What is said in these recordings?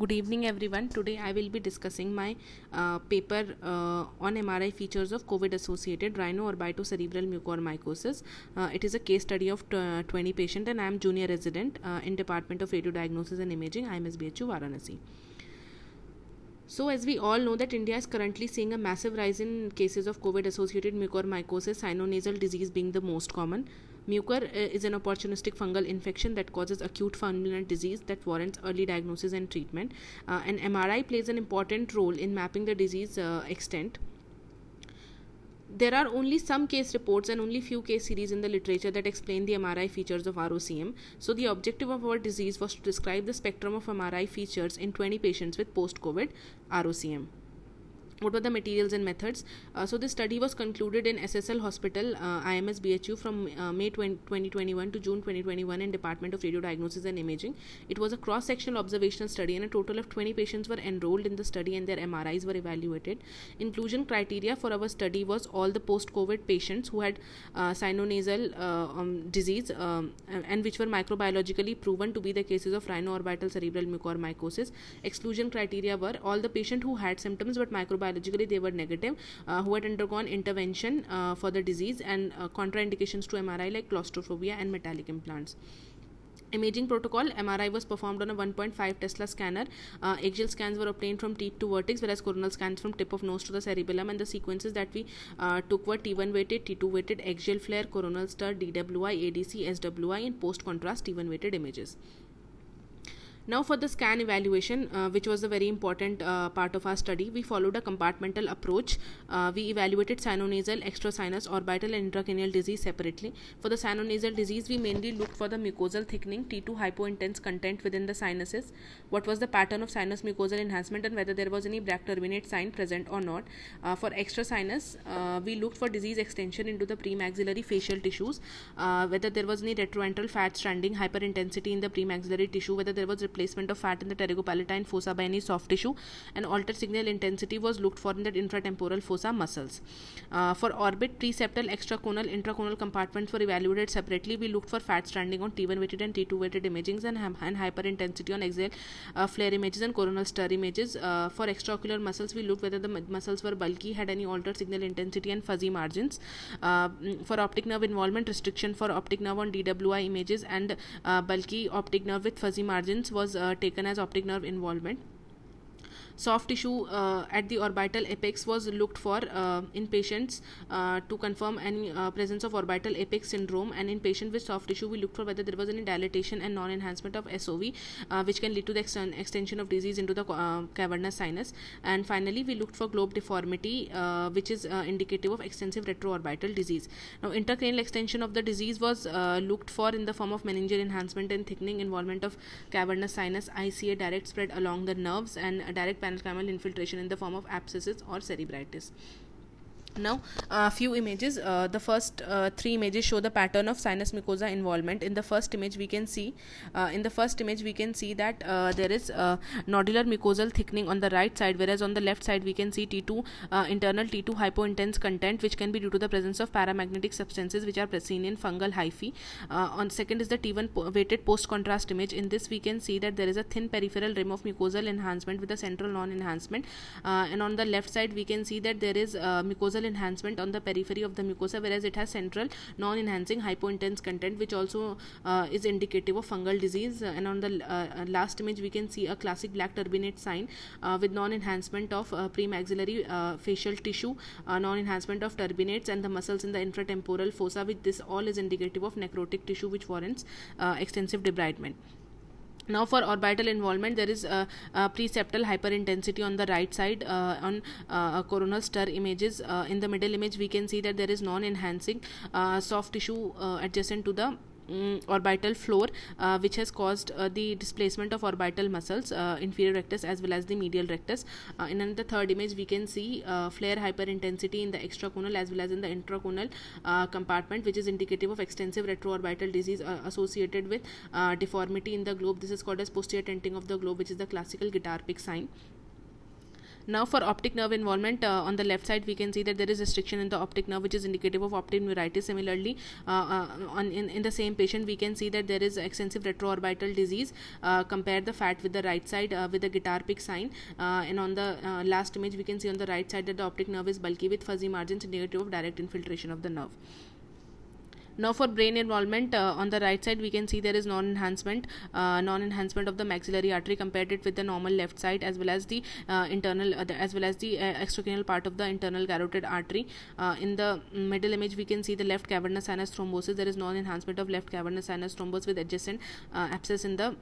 Good evening everyone. Today I will be discussing my uh, paper uh, on MRI features of COVID associated rhino rhino-orbital-cerebral mucormycosis. Uh, it is a case study of uh, 20 patient and I am junior resident uh, in Department of Radiodiagnosis and Imaging, IMSBHU Varanasi. So, as we all know, that India is currently seeing a massive rise in cases of COVID associated mucormycosis, sinonasal disease being the most common. Mucor uh, is an opportunistic fungal infection that causes acute fulminant disease that warrants early diagnosis and treatment. Uh, and MRI plays an important role in mapping the disease uh, extent there are only some case reports and only few case series in the literature that explain the MRI features of ROCM. So, the objective of our disease was to describe the spectrum of MRI features in 20 patients with post COVID ROCM what were the materials and methods uh, so this study was concluded in ssl hospital uh, ims bhu from uh, may 20, 2021 to june 2021 in department of radio diagnosis and imaging it was a cross sectional observational study and a total of 20 patients were enrolled in the study and their mris were evaluated inclusion criteria for our study was all the post covid patients who had uh, sinonasal uh, um, disease um, and which were microbiologically proven to be the cases of rhino orbital cerebral mucormycosis exclusion criteria were all the patients who had symptoms but microbiologically biologically they were negative uh, who had undergone intervention uh, for the disease and uh, contraindications to MRI like claustrophobia and metallic implants imaging protocol mri was performed on a 1.5 tesla scanner uh, axial scans were obtained from teeth to vertex whereas coronal scans from tip of nose to the cerebellum and the sequences that we uh, took were t1 weighted t2 weighted axial flare coronal stir dwi adc swi and post contrast t1 weighted images now for the scan evaluation, uh, which was a very important uh, part of our study, we followed a compartmental approach. Uh, we evaluated extra extrasinus, orbital and intracranial disease separately. For the sinonasal disease, we mainly looked for the mucosal thickening, T2 hypointense content within the sinuses, what was the pattern of sinus mucosal enhancement and whether there was any black turbinate sign present or not. Uh, for extrasinus, uh, we looked for disease extension into the premaxillary facial tissues, uh, whether there was any retroventral fat stranding, hyperintensity in the premaxillary tissue, whether there was replacement of fat in the pterygopalatine fossa by any soft tissue and altered signal intensity was looked for in the infratemporal fossa muscles. Uh, for orbit, preceptal, extraconal, intraconal compartments were evaluated separately. We looked for fat stranding on T1 weighted and T2 weighted imagings and, and hyperintensity on axial uh, flare images and coronal stir images. Uh, for extraocular muscles, we looked whether the muscles were bulky, had any altered signal intensity and fuzzy margins. Uh, mm, for optic nerve involvement, restriction for optic nerve on DWI images and uh, bulky optic nerve with fuzzy margins was was uh, taken as optic nerve involvement Soft tissue uh, at the orbital apex was looked for uh, in patients uh, to confirm any presence of orbital apex syndrome and in patients with soft tissue we looked for whether there was any dilatation and non-enhancement of SOV which can lead to the ex extension of disease into the cavernous sinus and finally we looked for globe deformity which is indicative of extensive retroorbital disease. Now intracranial extension of the disease was looked for in the form of meningeal enhancement and thickening involvement of cavernous sinus ICA direct spread along the nerves and direct panel infiltration in the form of abscesses or cerebritis. Now, a uh, few images. Uh, the first uh, three images show the pattern of sinus mucosa involvement. In the first image, we can see, uh, in the first image, we can see that uh, there is uh, nodular mucosal thickening on the right side, whereas on the left side, we can see T2 internal T2 hypointense content, which can be due to the presence of paramagnetic substances, which are present in fungal hyphae. on second is the T1 po weighted post contrast image. In this, we can see that there is a thin peripheral rim of mucosal enhancement with a central non enhancement, and on the left side, we can see that there is mucosal mucosal enhancement on the periphery of the mucosa whereas it has central non-enhancing hypointense content which also uh, is indicative of fungal disease uh, and on the uh, uh, last image we can see a classic black turbinate sign uh, with non-enhancement of uh, premaxillary facial tissue non-enhancement of turbinates and the muscles in the infratemporal fossa With this all is indicative of necrotic tissue which warrants extensive debridement now for orbital involvement there is a, a preceptal hyperintensity on the right side uh, on uh, uh coronal stir images uh, in the middle image we can see that there is non-enhancing uh, soft tissue uh, adjacent to the um, orbital floor uh, which has caused uh, the displacement of orbital muscles uh, inferior rectus as well as the medial rectus uh, in another third image we can see uh, flare hyperintensity in the extraconal as well as in the intraconal uh, compartment which is indicative of extensive retroorbital disease associated with deformity in the globe this is called as posterior tenting of the globe which is the classical guitar pick sign now for optic nerve involvement, uh, on the left side we can see that there is restriction in the optic nerve which is indicative of optic neuritis. Similarly, uh, uh on, in, in the same patient we can see that there is extensive retroorbital disease. Uh, compare the fat with the right side uh, with the guitar pick sign and on the last image we can see on the right side that the optic nerve is bulky with fuzzy margins indicative of direct infiltration of the nerve now for brain involvement uh, on the right side we can see there is non-enhancement uh, non-enhancement of the maxillary artery compared it with the normal left side as well as the uh, internal uh, as well as the uh, extracranial part of the internal carotid artery in the middle image we can see the left cavernous sinus thrombosis there is non-enhancement of left cavernous sinus thrombosis with adjacent abscess in the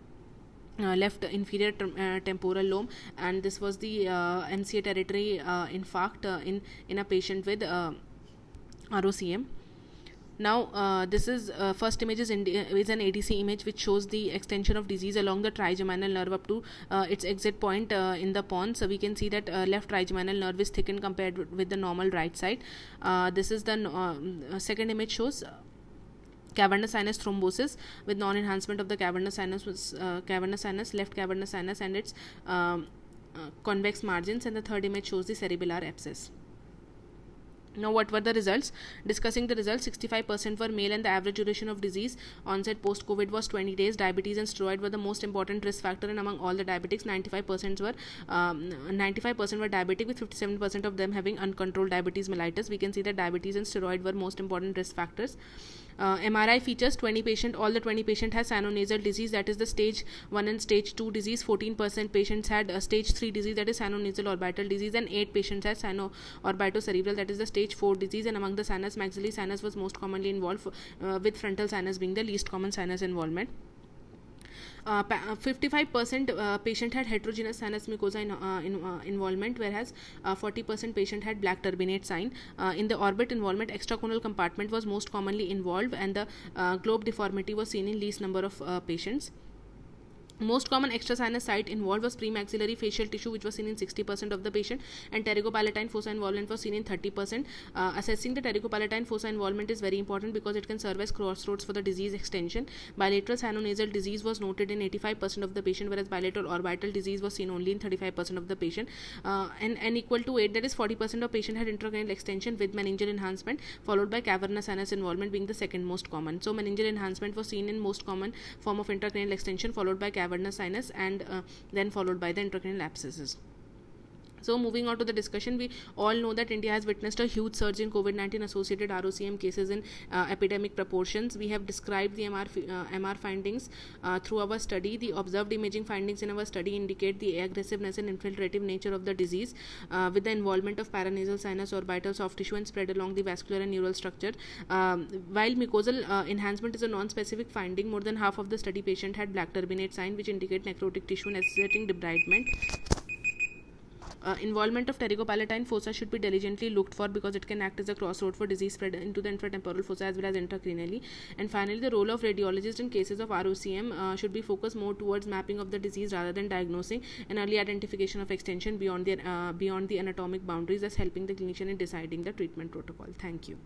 uh, left inferior uh, temporal lobe and this was the uh, MCA territory infarct in in a patient with ROCM now uh, this is uh, first image is, is, an adc image which shows the extension of disease along the trigeminal nerve up to uh, its exit point uh, in the pons so we can see that uh, left trigeminal nerve is thickened compared with the normal right side uh, this is the second image shows cavernous sinus thrombosis with non-enhancement of the cavernous sinus, cavernous sinus, left cavernous sinus, and its um, convex margins. And the third image shows the cerebellar abscess. Now, what were the results? Discussing the results, 65% were male, and the average duration of disease onset post COVID was 20 days. Diabetes and steroid were the most important risk factor, and among all the diabetics, 95% were 95% um, were diabetic, with 57% of them having uncontrolled diabetes mellitus. We can see that diabetes and steroid were most important risk factors. Uh, MRI features 20 patient, all the 20 patient has sinonasal disease that is the stage 1 and stage 2 disease. 14% patients had a stage 3 disease that is sinonasal orbital disease and 8 patients had sinorbitocerebral that is the stage 4 disease and among the sinus maxillary sinus was most commonly involved uh, with frontal sinus being the least common sinus involvement. 55% uh, uh, uh, patient had heterogeneous sinus mucosa in, uh, in, uh, involvement, whereas 40% patient had black turbinate sign. in the orbit involvement, extraconal compartment was most commonly involved, and the globe deformity was seen in least number of patients. Most common extrasinus site involved was premaxillary facial tissue, which was seen in 60% of the patient, and pterygopalatine fossa involvement was seen in 30%. Uh, assessing the pterygopalatine fossa involvement is very important because it can serve as crossroads for the disease extension. Bilateral sinonasal disease was noted in 85% of the patient, whereas bilateral orbital disease was seen only in 35% of the patient. Uh, and n equal to 8, that is 40% of patient had intracranial extension with meningeal enhancement, followed by cavernous sinus involvement being the second most common. So meningeal enhancement was seen in most common form of intracranial extension, followed by cavernous cavernous sinus and uh, then followed by the intracranial abscesses so, moving on to the discussion, we all know that India has witnessed a huge surge in COVID 19 associated ROCM cases in uh, epidemic proportions. We have described the MR, uh, MR findings uh, through our study. The observed imaging findings in our study indicate the aggressiveness and infiltrative nature of the disease uh, with the involvement of paranasal, sinus, orbital, soft tissue, and spread along the vascular and neural structure. Um, while mucosal uh, enhancement is a non specific finding, more than half of the study patient had black turbinate sign, which indicate necrotic tissue necessitating debridement. Uh, involvement of pterygopalatine fossa should be diligently looked for because it can act as a crossroad for disease spread into the infratemporal fossa as well as intracranially. And finally, the role of radiologist in cases of ROCM uh, should be focused more towards mapping of the disease rather than diagnosing and early identification of extension beyond the, uh, beyond the anatomic boundaries, as helping the clinician in deciding the treatment protocol. Thank you.